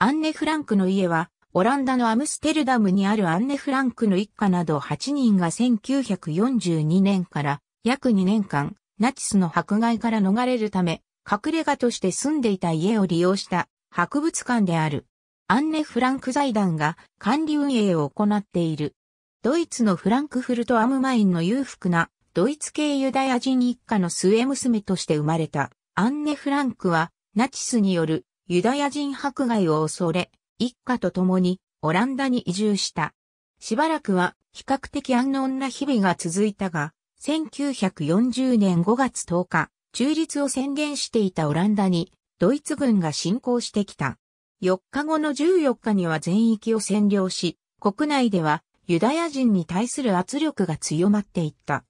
アンネ・フランクの家は、オランダのアムステルダムにあるアンネ・フランクの一家など8人が1942年から約2年間、ナチスの迫害から逃れるため、隠れ家として住んでいた家を利用した博物館である。アンネ・フランク財団が管理運営を行っている。ドイツのフランクフルト・アムマインの裕福なドイツ系ユダヤ人一家の末娘として生まれたアンネ・フランクはナチスによるユダヤ人迫害を恐れ、一家と共にオランダに移住した。しばらくは比較的安穏な日々が続いたが、1940年5月10日、中立を宣言していたオランダにドイツ軍が侵攻してきた。4日後の14日には全域を占領し、国内ではユダヤ人に対する圧力が強まっていった。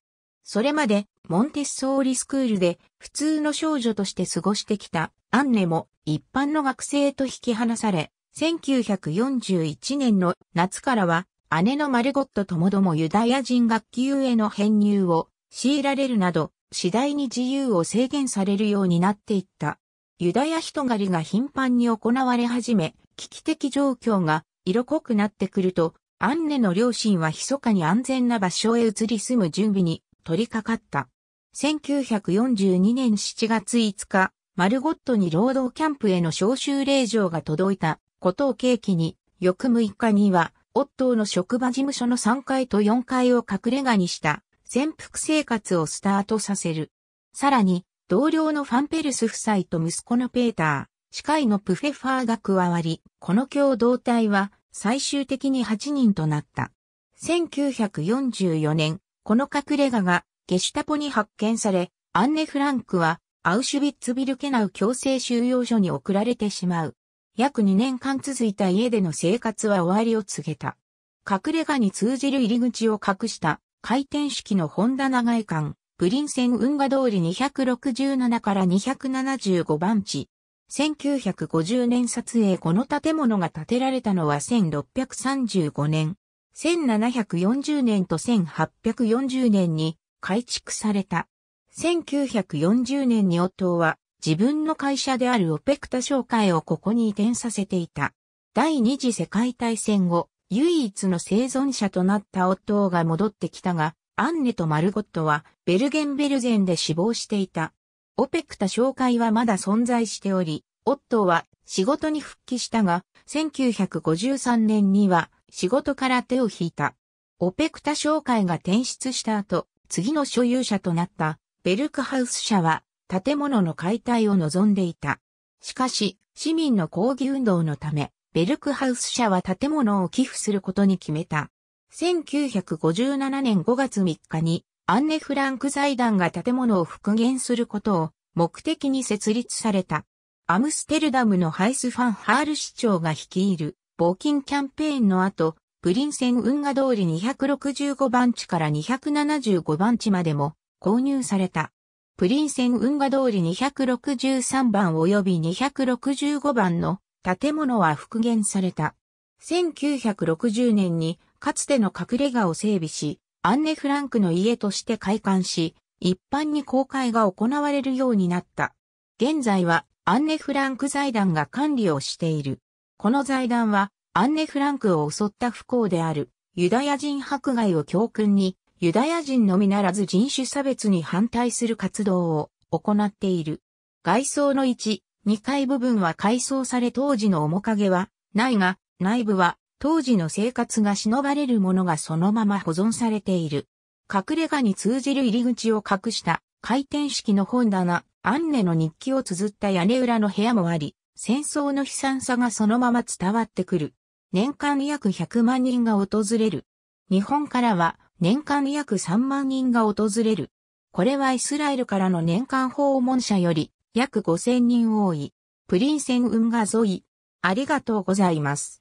それまでモンテッソーリスクールで普通の少女として過ごしてきたアンネも一般の学生と引き離され、1941年の夏からは姉のマルゴットともどもユダヤ人学級への編入を強いられるなど、次第に自由を制限されるようになっていった。ユダヤ人狩りが頻繁に行われ始め、危機的状況が色濃くなってくると、アンネの両親は密かに安全な場所へ移り住む準備に取り掛かった。1942年7月5日、マルゴットに労働キャンプへの招集令状が届いたことを契機に、翌6日には、オットーの職場事務所の3階と4階を隠れ家にした潜伏生活をスタートさせる。さらに、同僚のファンペルス夫妻と息子のペーター、司会のプフェファーが加わり、この共同体は最終的に8人となった。1944年、この隠れ家がゲシュタポに発見され、アンネ・フランクはアウシュビッツビルケナウ強制収容所に送られてしまう。約2年間続いた家での生活は終わりを告げた。隠れ家に通じる入り口を隠した回転式の本棚外観、プリンセン運河通り267から275番地。1950年撮影この建物が建てられたのは1635年。1740年と1840年に改築された。1940年に夫は自分の会社であるオペクタ商会をここに移転させていた。第二次世界大戦後、唯一の生存者となった夫が戻ってきたが、アンネとマルゴットはベルゲンベルゼンで死亡していた。オペクタ商会はまだ存在しており、夫は仕事に復帰したが、1953年には仕事から手を引いた。オペクタ商会が転出した後、次の所有者となったベルクハウス社は建物の解体を望んでいた。しかし、市民の抗議運動のため、ベルクハウス社は建物を寄付することに決めた。1957年5月3日に、アンネ・フランク財団が建物を復元することを目的に設立された。アムステルダムのハイス・ファンハール市長が率いる募金キャンペーンの後、プリンセン運河通り265番地から275番地までも購入された。プリンセン運河通り263番及び265番の建物は復元された。1960年にかつての隠れ家を整備し、アンネ・フランクの家として開館し、一般に公開が行われるようになった。現在はアンネ・フランク財団が管理をしている。この財団は、アンネ・フランクを襲った不幸である、ユダヤ人迫害を教訓に、ユダヤ人のみならず人種差別に反対する活動を行っている。外装の1、2階部分は改装され当時の面影はないが、内部は当時の生活が忍ばれるものがそのまま保存されている。隠れ家に通じる入り口を隠した回転式の本棚、アンネの日記を綴った屋根裏の部屋もあり、戦争の悲惨さがそのまま伝わってくる。年間約100万人が訪れる。日本からは年間約3万人が訪れる。これはイスラエルからの年間訪問者より約5000人多い。プリンセンウンガ沿い。ありがとうございます。